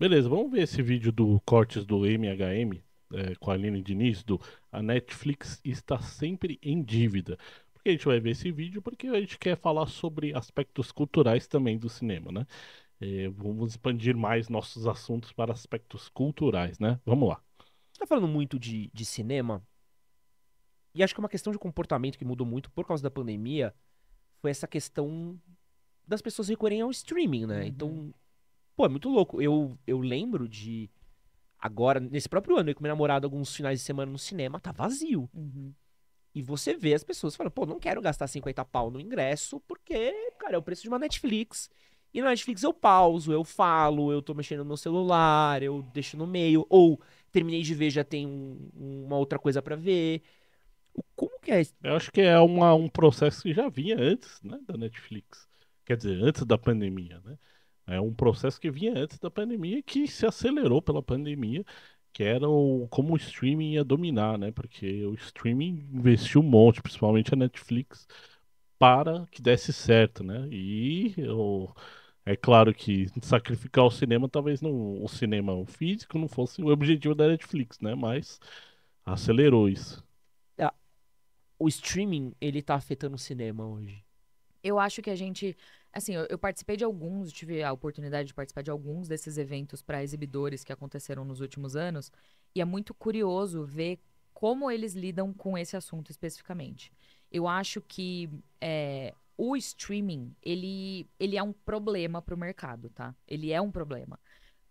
Beleza, vamos ver esse vídeo do cortes do MHM é, com a Aline Diniz, do A Netflix está sempre em dívida. Por que a gente vai ver esse vídeo? Porque a gente quer falar sobre aspectos culturais também do cinema, né? É, vamos expandir mais nossos assuntos para aspectos culturais, né? Vamos lá. Você tá falando muito de, de cinema, e acho que é uma questão de comportamento que mudou muito por causa da pandemia foi essa questão das pessoas recorrerem ao streaming, né? Uhum. Então, Pô, é muito louco. Eu, eu lembro de. Agora, nesse próprio ano, eu com meu namorado alguns finais de semana no cinema, tá vazio. Uhum. E você vê as pessoas falando, pô, não quero gastar 50 pau no ingresso, porque, cara, é o preço de uma Netflix. E na Netflix eu pauso, eu falo, eu tô mexendo no meu celular, eu deixo no meio, ou terminei de ver, já tem um, uma outra coisa para ver. Como que é? isso? Eu acho que é uma, um processo que já vinha antes, né, da Netflix. Quer dizer, antes da pandemia, né? É um processo que vinha antes da pandemia que se acelerou pela pandemia, que era o, como o streaming ia dominar, né? Porque o streaming investiu um monte, principalmente a Netflix, para que desse certo, né? E eu, é claro que sacrificar o cinema, talvez não, o cinema físico não fosse o objetivo da Netflix, né? Mas acelerou isso. Ah, o streaming, ele tá afetando o cinema hoje. Eu acho que a gente Assim, eu, eu, participei de alguns, tive a oportunidade de participar de alguns desses eventos para exibidores que aconteceram nos últimos anos, e é muito curioso ver como eles lidam com esse assunto especificamente. Eu acho que é, o streaming, ele, ele é um problema para o mercado, tá? Ele é um problema.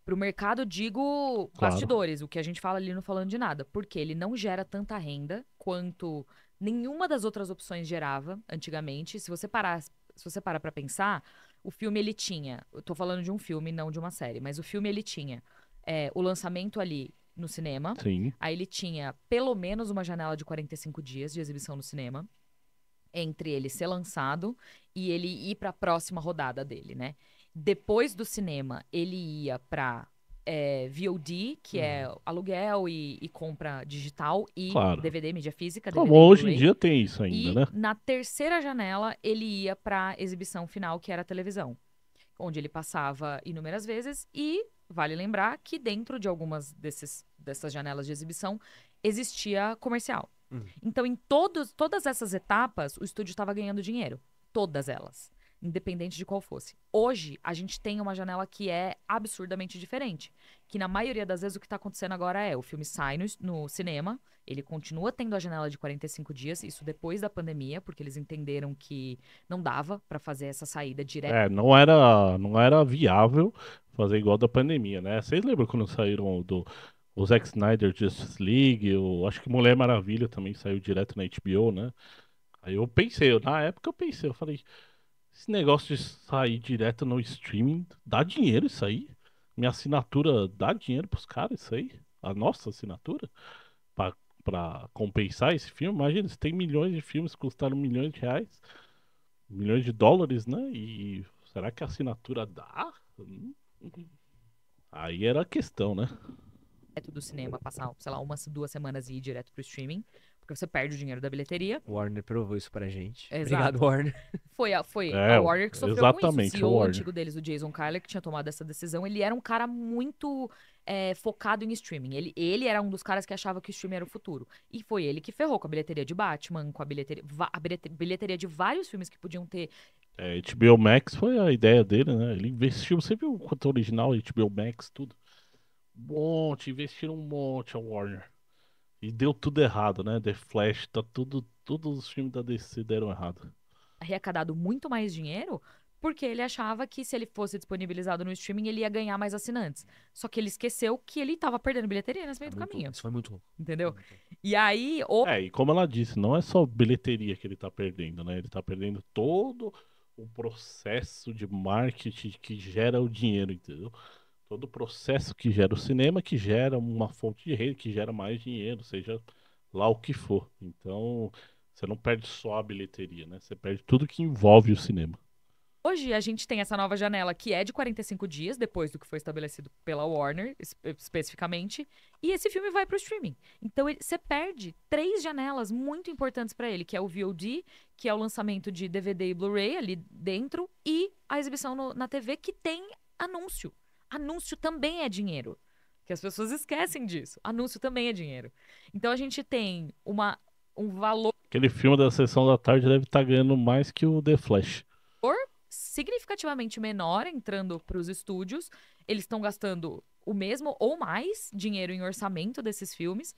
Para o mercado, digo claro. bastidores, o que a gente fala ali não falando de nada, porque ele não gera tanta renda quanto nenhuma das outras opções gerava antigamente. Se você parar se você para pra pensar, o filme ele tinha. Eu tô falando de um filme, não de uma série, mas o filme ele tinha é, o lançamento ali no cinema. Sim. Aí ele tinha pelo menos uma janela de 45 dias de exibição no cinema. Entre ele ser lançado e ele ir para a próxima rodada dele, né? Depois do cinema, ele ia para é, VOD, que hum. é uhum. aluguel e, e, compra digital e claro. DVD, mídia física. Como então, hoje em dia tem isso ainda, e né? Na terceira janela, ele ia para exibição final, que era a televisão, onde ele passava inúmeras vezes. E vale lembrar que dentro de algumas desses, dessas janelas de exibição existia comercial. Hum. Então, em todos, todas essas etapas, o estúdio estava ganhando dinheiro. Todas elas independente de qual fosse. Hoje, a gente tem uma janela que é absurdamente diferente. Que na maioria das vezes o que está acontecendo agora é o filme sai no, no, cinema, ele continua tendo a janela de 45 dias, isso depois da pandemia, porque eles entenderam que não dava para fazer essa saída direta. É, não era, não era viável fazer igual da pandemia, né? Vocês lembram quando saíram do o Zack Snyder Justice League, o, acho que Mulher Maravilha também saiu direto na HBO, né? Aí eu pensei, eu, na época eu pensei, eu falei, esse negócio de sair direto no streaming, dá dinheiro isso aí? Minha assinatura dá dinheiro pros caras isso aí? A nossa assinatura? Pra, pra compensar esse filme? Imagina, se tem milhões de filmes que custaram milhões de reais, milhões de dólares, né? E será que a assinatura dá? Hum, aí era a questão, né? É do cinema, passar, sei lá, umas duas semanas e ir direto pro streaming porque você perde o dinheiro da bilheteria. O Warner provou isso pra gente. Exato. Obrigado, Warner. Foi a, foi é, a Warner que sofreu exatamente, com isso. O antigo deles, o Jason Kyler, que tinha tomado essa decisão, ele era um cara muito é, focado em streaming. Ele, ele era um dos caras que achava que o streaming era o futuro. E foi ele que ferrou com a bilheteria de Batman, com a bilheteria, a bilheteria de vários filmes que podiam ter é, HBO Max foi a ideia dele, né? Ele investiu, você viu o quanto original, HBO Max, tudo. Um monte, investiram um monte a Warner. E deu tudo errado, né? The Flash, tá tudo, todos os filmes da DC deram errado. Arrecadado muito mais dinheiro, porque ele achava que se ele fosse disponibilizado no streaming, ele ia ganhar mais assinantes. Só que ele esqueceu que ele estava perdendo bilheteria nesse meio é do tá caminho. Isso foi muito louco. Entendeu? Tá e aí. O... É, e como ela disse, não é só bilheteria que ele está perdendo, né? Ele está perdendo todo o processo de marketing que gera o dinheiro, entendeu? todo o processo que gera o cinema, que gera uma fonte de renda, que gera mais dinheiro, seja lá o que for. Então, você não perde só a bilheteria, né? Você perde tudo que envolve o cinema. Hoje a gente tem essa nova janela que é de 45 dias depois do que foi estabelecido pela Warner, eh, especificamente, e esse filme vai para o streaming. Então você perde três janelas muito importantes para ele, que é o VOD, que é o lançamento de DVD e Blu-ray ali dentro, e a exibição no, na TV que tem anúncio. Anúncio também é dinheiro. Que as pessoas esquecem disso. Anúncio também é dinheiro. Então a gente tem uma, um valor. Aquele filme da sessão da tarde deve estar tá ganhando mais que o The Flash. Por significativamente menor entrando para os estúdios. Eles estão gastando o mesmo ou mais dinheiro em orçamento desses filmes.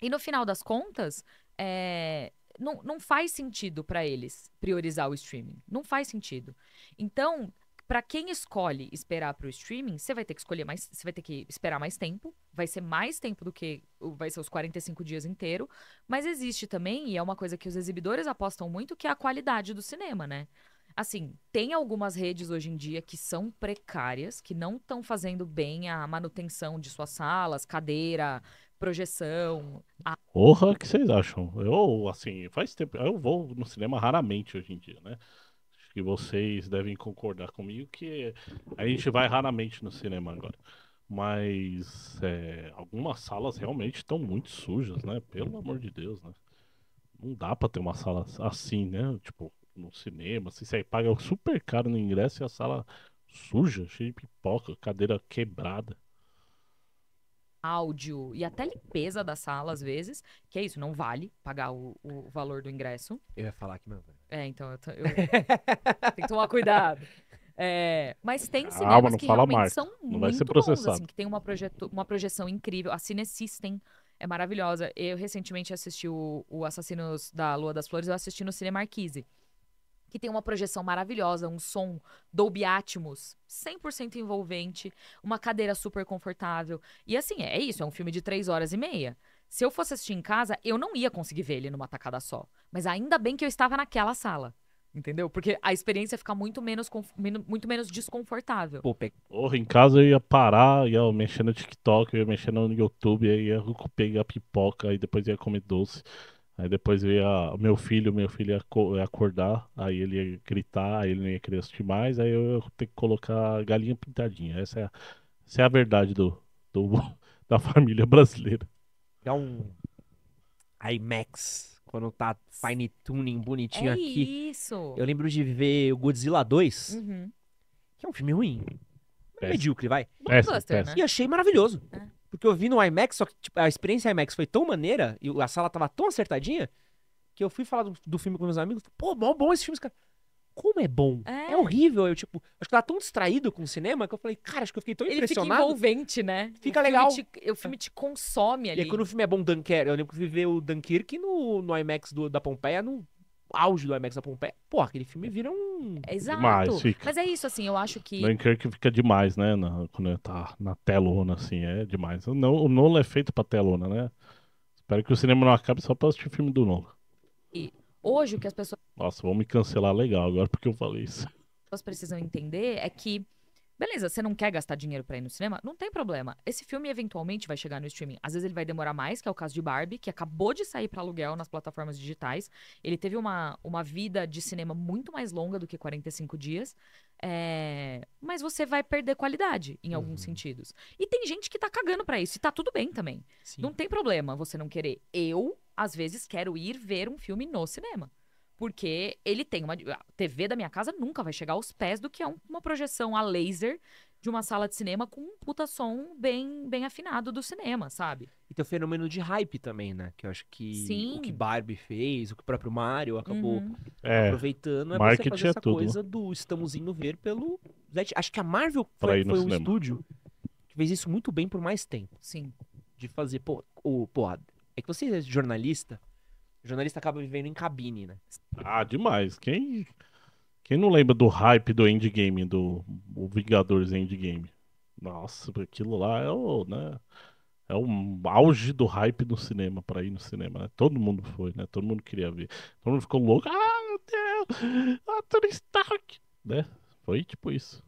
E no final das contas, é, não, não faz sentido para eles priorizar o streaming. Não faz sentido. Então, para quem escolhe esperar para o streaming, você vai ter que escolher mais, você vai ter que esperar mais tempo, vai ser mais tempo do que vai ser os 45 dias inteiro, mas existe também e é uma coisa que os exibidores apostam muito que é a qualidade do cinema, né? Assim, tem algumas redes hoje em dia que são precárias, que não estão fazendo bem a manutenção de suas salas, cadeira, projeção. A... Porra, que vocês acham? Eu, assim, faz tempo. Eu vou no cinema raramente hoje em dia, né? que vocês devem concordar comigo que a gente vai raramente no cinema agora. Mas é, algumas salas realmente estão muito sujas, né? Pelo amor de Deus, né? Não dá pra ter uma sala assim, né? Tipo, no cinema, assim, você paga super caro no ingresso e a sala suja, cheia de pipoca, cadeira quebrada áudio e até limpeza da sala, às vezes, que é isso, não vale pagar o, o valor do ingresso. Eu ia falar aqui meu velho, é, então, eu, eu... tem que tomar cuidado. É, mas tem cinemas Calma, não que fala realmente são não muito vai ser processado. bons, assim, que tem uma, projeto, uma projeção incrível. A Cine System é maravilhosa. Eu recentemente assisti o, o Assassinos da Lua das Flores, eu assisti no Cinema Marquise que tem uma projeção maravilhosa, um som Dolby Atmos 100% envolvente, uma cadeira super confortável. E assim, é isso, é um filme de três horas e meia. Se eu fosse assistir em casa, eu não ia conseguir ver ele numa tacada só. Mas ainda bem que eu estava naquela sala. Entendeu? Porque a experiência fica muito menos, muito menos desconfortável. Pô, pe... Porra, em casa eu ia parar, ia mexer no TikTok, ia mexer no YouTube, aí ia pegar pipoca, aí depois ia comer doce. Aí depois ia meu filho, meu filho ia acordar, aí ele ia gritar, aí ele não ia querer assistir mais, aí eu ia ter que colocar galinha pintadinha. Essa é a, essa é a verdade do, do da família brasileira. É um IMAX, quando tá fine tuning bonitinho é aqui. isso. Eu lembro de ver o Godzilla 2, Uhum. que é um filme ruim. É. Medíocre, vai. Blockbuster, né? E achei maravilhoso. É. Porque eu vi no IMAX, só que tipo, a experiência IMAX foi tão maneira e a sala tava tão acertadinha que eu fui falar do, do filme com meus amigos. Pô, mó bom esse filme, esse cara como é bom. É. é. horrível. Eu, tipo, acho que tá tão distraído com o cinema que eu falei, cara, acho que eu fiquei tão Ele impressionado. Fica envolvente, né? Fica o legal. te, o filme te consome ali. E aí, quando o filme é bom, Dunkirk. Eu lembro que eu vi o Dunkirk no, no IMAX do, da Pompeia, no auge do IMAX da Pompeia. Pô, aquele filme vira um. É exato. Demais, fica. Mas é isso, assim, eu acho que. Dunkirk fica demais, né? Na, quando tá na telona, assim, é demais. Não, o Nolo é feito pra telona, né? Espero que o cinema não acabe só pra assistir o filme do Nolo. Hoje o que as pessoas. Nossa, vão me cancelar legal agora porque eu falei isso. As pessoas precisam entender é que, beleza, você não quer gastar dinheiro para ir no cinema? Não tem problema. Esse filme eventualmente vai chegar no streaming. Às vezes ele vai demorar mais, que é o caso de Barbie, que acabou de sair para aluguel nas plataformas digitais. Ele teve uma, uma vida de cinema muito mais longa do que 45 dias. É... Mas você vai perder qualidade em alguns uhum. sentidos. E tem gente que tá cagando para isso, e tá tudo bem também. Sim. Não tem problema você não querer. Eu às vezes quero ir ver um filme no cinema. Porque ele tem uma. A TV da minha casa nunca vai chegar aos pés do que é uma projeção a laser de uma sala de cinema com um puta som bem, bem afinado do cinema, sabe? E tem o fenômeno de hype também, né? Que eu acho que Sim. o que Barbie fez, o que o próprio Mario acabou uhum. É, aproveitando, é, é você fazer é essa tudo. coisa do estamos indo ver pelo... Acho que a Marvel foi, foi um estúdio que fez isso muito bem por mais tempo. Sim. De fazer, pô, o, pô é que você é jornalista, jornalista acaba vivendo em cabine, né? Ah, demais. Quem, quem não lembra do hype do endgame, do o Vingadores Endgame? Nossa, aquilo lá é o, né? É o auge do hype do cinema para ir no cinema, né? Todo mundo foi, né? Todo mundo queria ver. Todo mundo ficou louco. Ah, meu Deus! A ah, Tony Stark! Né? Foi tipo isso.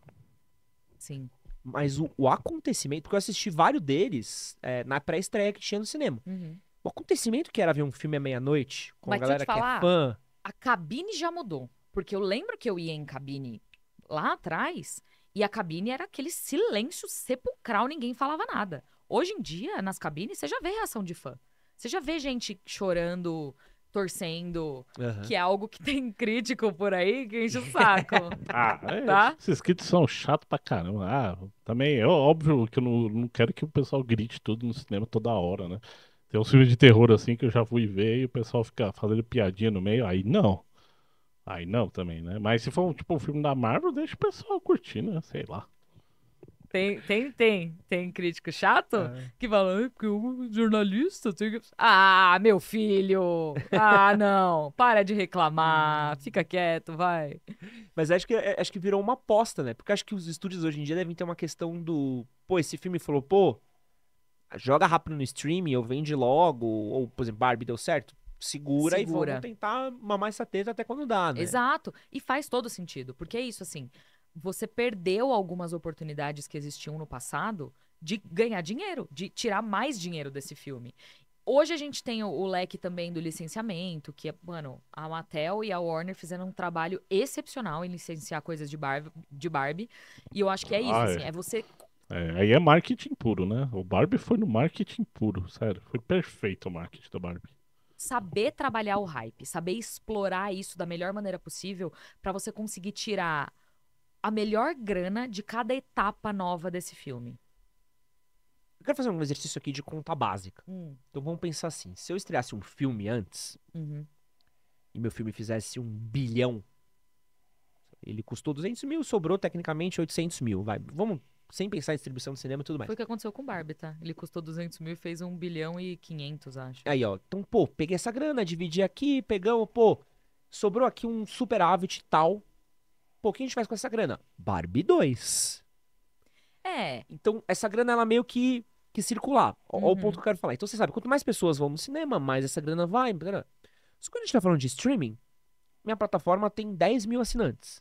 Sim. Mas o, o acontecimento, porque eu assisti vários deles é, na pré-estreia que tinha no cinema. Uhum. O acontecimento que era ver um filme à meia-noite, com Mas a galera falar, que é fã. A cabine já mudou. Porque eu lembro que eu ia em cabine lá atrás e a cabine era aquele silêncio sepulcral, ninguém falava nada. Hoje em dia, nas cabines, você já vê reação de fã. Você já vê gente chorando, torcendo, uhum. que é algo que tem crítico por aí que enche o saco. ah, é, tá? esses críticos são chatos pra caramba. Ah, também é óbvio que eu não, não quero que o pessoal grite tudo no cinema toda hora, né? Tem uns filmes de terror assim que eu já fui ver e o pessoal fica fazendo piadinha no meio. Aí não. Aí não também, né? Mas se for tipo um filme da Marvel, deixa o pessoal curtir, né? Sei lá. Tem, tem, tem, tem crítico chato é. que fala que o jornalista tem que... Ah, meu filho! Ah, não! Para de reclamar, fica quieto, vai. Mas acho que, é, acho que virou uma aposta, né? Porque acho que os estúdios hoje em dia devem ter uma questão do. Pô, esse filme falou, pô, joga rápido no stream ou vende logo, ou, por exemplo, Barbie deu certo? Segura, Segura. e vamos tentar mamar essa teta até quando dá, né? Exato. E faz todo sentido, porque é isso, assim, você perdeu algumas oportunidades que existiam no passado de ganhar dinheiro, de tirar mais dinheiro desse filme. Hoje a gente tem o, o, leque também do licenciamento, que é, mano, a Mattel e a Warner fizeram um trabalho excepcional em licenciar coisas de Barbie. De Barbie e eu acho que é isso, ah, assim, é, é você é, aí é marketing puro, né? O Barbie foi no marketing puro, sério. Foi perfeito o marketing da Barbie. Saber trabalhar o hype, saber explorar isso da melhor maneira possível para você conseguir tirar a melhor grana de cada etapa nova desse filme. Eu quero fazer um exercício aqui de conta básica. Hum. Então vamos pensar assim: se eu estreasse um filme antes uhum. e meu filme fizesse um bilhão, ele custou 200 mil, sobrou tecnicamente 800 mil. Vai, vamos sem pensar em distribuição de cinema e tudo mais. Foi o que aconteceu com o Barbie, tá? Ele custou 200 mil e fez 1 bilhão e 500, acho. Aí, ó. Então, pô, peguei essa grana, dividi aqui, pegamos, pô, sobrou aqui um superávit tal. Pô, o que a gente faz com essa grana? Barbie 2. É. Então, essa grana, ela meio que, que circular. Uhum. Ó, o ponto uhum. que eu quero falar. Então, você sabe, quanto mais pessoas vão no cinema, mais essa grana vai. Só que quando a gente tá falando de streaming, minha plataforma tem 10 mil assinantes.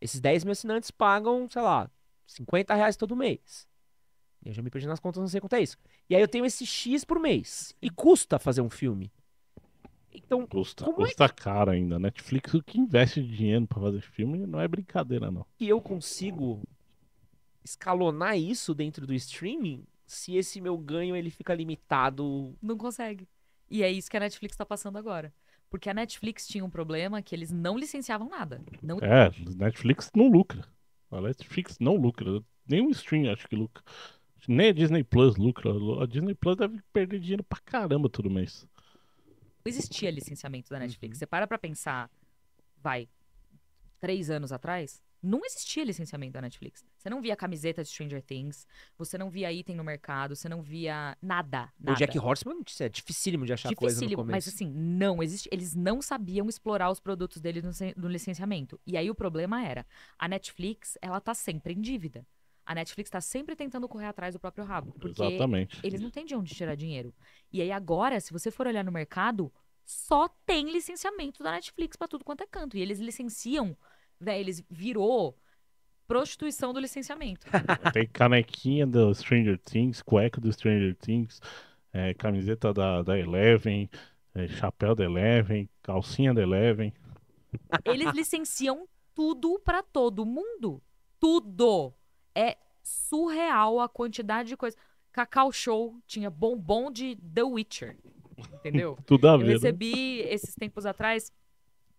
Esses 10 mil assinantes pagam, sei lá, 50 reais todo mês. Eu já me perdi nas contas, não sei quanto é isso. E aí eu tenho esse X por mês. E custa fazer um filme. Então, custa, é custa é caro ainda. Netflix, o que investe dinheiro para fazer filme não é brincadeira, não. E eu consigo escalonar isso dentro do streaming se esse meu ganho ele fica limitado. Não consegue. E é isso que a Netflix tá passando agora. Porque a Netflix tinha um problema que eles não licenciavam nada. Não... É, Netflix não lucra. A Netflix não lucra. Nenhum stream acho que lucra. Nem a Disney Plus lucra. A Disney Plus deve perder dinheiro pra caramba todo mês. Não existia licenciamento da Netflix. Uhum. Você para pra pensar, vai, três anos atrás? Não existia licenciamento da Netflix. Você não via camiseta de Stranger Things, você não via item no mercado, você não via nada. nada. O Jack Horseman é dificílimo de achar dificílimo, coisa no começo. Mas assim, não existe. Eles não sabiam explorar os produtos deles no, no licenciamento. E aí o problema era: a Netflix, ela tá sempre em dívida. A Netflix está sempre tentando correr atrás do próprio rabo. Porque Exatamente. Eles não têm de onde tirar dinheiro. E aí agora, se você for olhar no mercado, só tem licenciamento da Netflix para tudo quanto é canto. E eles licenciam né, eles virou prostituição do licenciamento. Tem canequinha do Stranger Things, cueca do Stranger Things, é, camiseta da, da Eleven, é, chapéu da Eleven, calcinha da Eleven. Eles licenciam tudo para todo mundo. Tudo. É surreal a quantidade de coisa. Cacau Show tinha bombom de The Witcher. Entendeu? tudo a ver. Eu né? recebi esses tempos atrás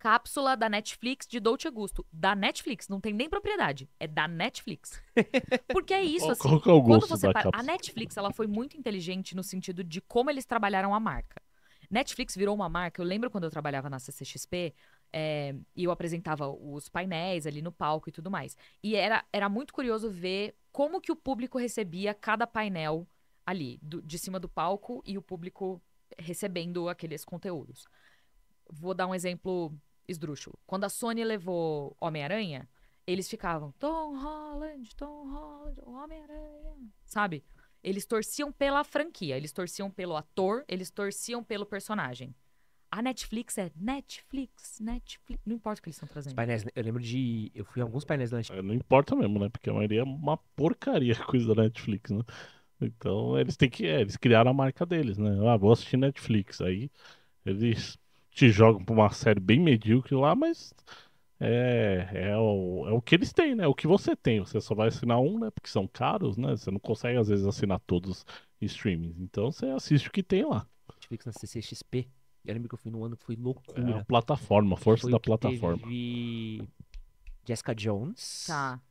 cápsula da Netflix de Dolce Gusto. Da Netflix, não tem nem propriedade. É da Netflix. Porque é isso, assim. Qual, é o gosto quando você para... A Netflix, ela foi muito inteligente no sentido de como eles trabalharam a marca. Netflix virou uma marca. Eu lembro quando eu trabalhava na CCXP, é, eh, e eu apresentava os painéis ali no palco e tudo mais. E era, era muito curioso ver como que o público recebia cada painel ali, do, de cima do palco e o público recebendo aqueles conteúdos. Vou dar um exemplo esdrúxulo. Quando a Sony levou Homem-Aranha, eles ficavam Tom Holland, Tom Holland, Homem-Aranha, sabe? Eles torciam pela franquia, eles torciam pelo ator, eles torciam pelo personagem. A Netflix é Netflix, Netflix. Não importa o que eles estão trazendo. painéis, eu lembro de. Eu fui em alguns painéis da Netflix. É, não importa mesmo, né? Porque a maioria é uma porcaria coisa da Netflix, né? Então eles têm que. É, eles criaram a marca deles, né? Ah, vou assistir Netflix. Aí eles te jogam pra uma série bem medíocre lá, mas é, é, o, é o que eles têm, né? O que você tem. Você só vai assinar um, né? Porque são caros, né? Você não consegue, às vezes, assinar todos os streamings. Então você assiste o que tem lá. Netflix na CCXP. Eu lembro que eu fui no ano que foi loucura. É a plataforma, a força foi da plataforma. Teve... Jessica Jones. Tá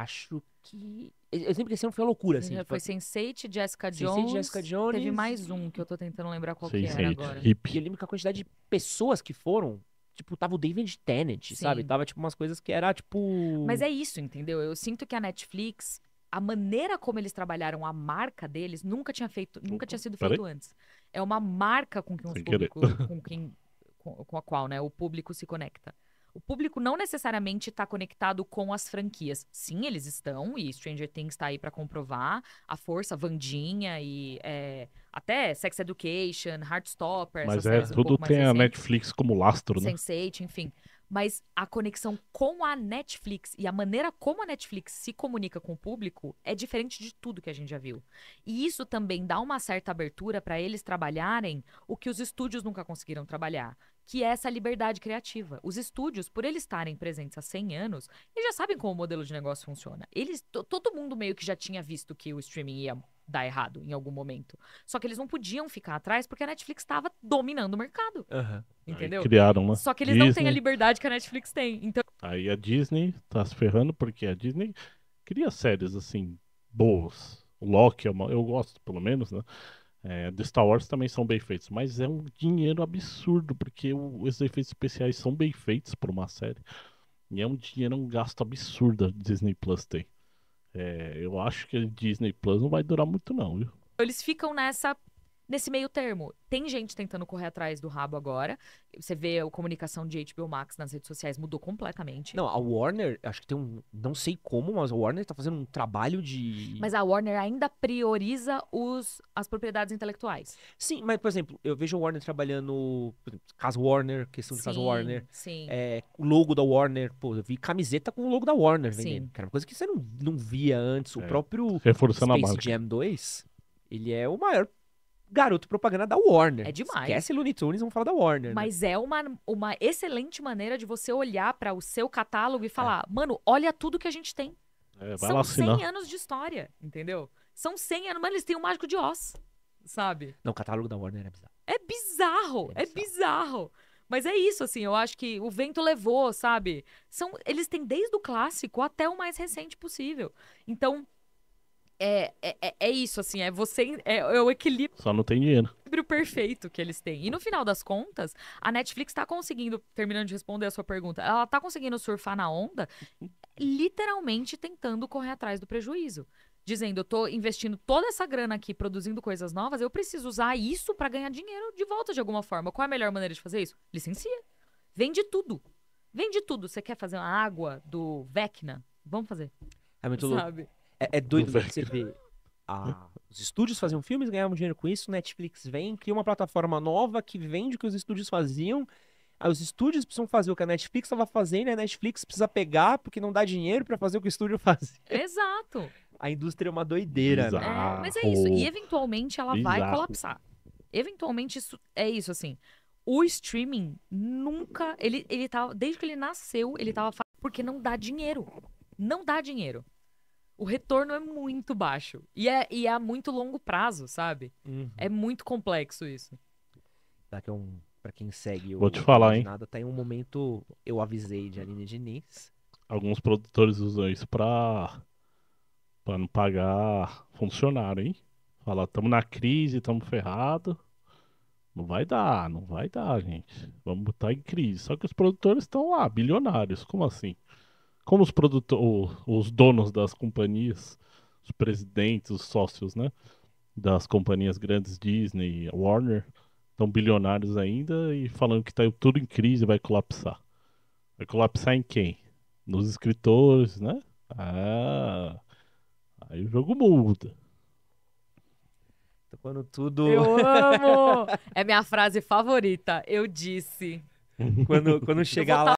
acho que. Eu sempre que foi uma loucura, assim. Tipo... Foi Sense8, Jessica Jones. Sense8, Jessica Jones. Teve mais um que eu tô tentando lembrar qual Sense8, que era agora. Hip. E eu lembro que a quantidade de pessoas que foram tipo, tava o David Tennant, Sim. sabe? Tava, tipo, umas coisas que era, tipo... Mas é isso, entendeu? Eu sinto que a Netflix, a maneira como eles trabalharam a marca deles, nunca tinha feito, nunca tinha sido feito antes. É uma marca com quem, público, com, quem com a qual, né, o público se conecta o público não necessariamente está conectado com as franquias. Sim, eles estão, e Stranger Things está aí para comprovar. A força, Vandinha e é, até Sex Education, Heartstopper. Mas é, tudo um tem a Netflix como lastro, né? Sense8, enfim. Mas a conexão com a Netflix e a maneira como a Netflix se comunica com o público é diferente de tudo que a gente já viu. E isso também dá uma certa abertura para eles trabalharem o que os estúdios nunca conseguiram trabalhar, que é essa liberdade criativa. Os estúdios, por eles estarem presentes há 100 anos, eles já sabem como o modelo de negócio funciona. Eles, todo mundo meio que já tinha visto que o streaming ia dar errado em algum momento. Só que eles não podiam ficar atrás porque a Netflix estava dominando o mercado. Uhum. Entendeu? criaram uma. Só que eles Disney. não têm a liberdade que a Netflix tem. Então... Aí a Disney tá se ferrando porque a Disney cria séries assim boas. O Loki, é uma... eu gosto pelo menos, né? é, Star Wars também são bem feitos, mas é um dinheiro absurdo, porque o, os efeitos especiais são bem feitos por uma série. E é um dinheiro, um gasto absurdo a Disney Plus tem. É, eu acho que a Disney Plus não vai durar muito, não, viu? Eles ficam nessa nesse meio termo. Tem gente tentando correr atrás do rabo agora. Você vê a comunicação de HBO Max nas redes sociais mudou completamente. Não, a Warner, acho que tem um. Não sei como, mas a Warner tá fazendo um trabalho de. Mas a Warner ainda prioriza os, as propriedades intelectuais. Sim, mas, por exemplo, eu vejo a Warner trabalhando. Casa Warner, questão de caso Casa Warner. Sim. É, o logo da Warner. Pô, eu vi camiseta com o logo da Warner vendendo. Sim. era uma coisa que você não, não via antes. É. O próprio Reforçando Space a marca. Jam 2, ele é o maior garoto propaganda da Warner. É demais. Esquece Looney Tunes, vamos falar da Warner. Né? Mas né? é uma, uma excelente maneira de você olhar para o seu catálogo e é. falar, é. mano, olha tudo que a gente tem. É, São 100 anos de história, entendeu? São 100 anos, mas eles têm o Mágico de Oz, sabe? Não, o catálogo da Warner é bizarro. É bizarro, é, é bizarro. É bizarro. Mas é isso, assim, eu acho que o vento levou, sabe? São, eles têm desde o clássico até o mais recente possível. Então, é, é, é, é isso, assim, é você. É, é o equilíbrio. Só não tem dinheiro. Equilíbrio perfeito que eles têm. E no final das contas, a Netflix tá conseguindo, terminando de responder a sua pergunta, ela tá conseguindo surfar na onda, literalmente tentando correr atrás do prejuízo. Dizendo, eu tô investindo toda essa grana aqui produzindo coisas novas, eu preciso usar isso para ganhar dinheiro de volta de alguma forma. Qual é a melhor maneira de fazer isso? Licencia. Vende tudo. Vende tudo. Você quer fazer uma água do Vecna? Vamos fazer. É muito louco. Sabe? É, é doido né, você ver. Ah, os estúdios faziam filmes, ganhavam dinheiro com isso, Netflix vem, cria uma plataforma nova que vende o que os estúdios faziam. Aí os estúdios precisam fazer o que a Netflix estava fazendo, a Netflix precisa pegar porque não dá dinheiro para fazer o que o estúdio fazia. Exato. A indústria é uma doideira, Exato. né? É, mas é isso, e eventualmente ela Exato. vai colapsar. Eventualmente isso é isso assim. O streaming nunca ele ele tava, desde que ele nasceu, ele tava porque não dá dinheiro. Não dá dinheiro o retorno é muito baixo. E é, e é a muito longo prazo, sabe? Uhum. É muito complexo isso. Tá que é um. Pra quem segue Vou te falar, hein? Nada, tá em um momento. Eu avisei de Aline Diniz. Alguns produtores usam isso pra. pra não pagar funcionário, hein? Fala, tamo na crise, tamo ferrado. Não vai dar, não vai dar, gente. Vamos botar em crise. Só que os produtores estão lá, bilionários. Como assim? como os produtores, os donos das companhias, os presidentes, os sócios, né, das companhias grandes Disney, Warner, estão bilionários ainda e falando que está tudo em crise, vai colapsar. Vai colapsar em quem? Nos escritores, né? Ah, aí o jogo muda. Quando tudo. Eu amo! é minha frase favorita. Eu disse. Quando, quando chegar tá- lá.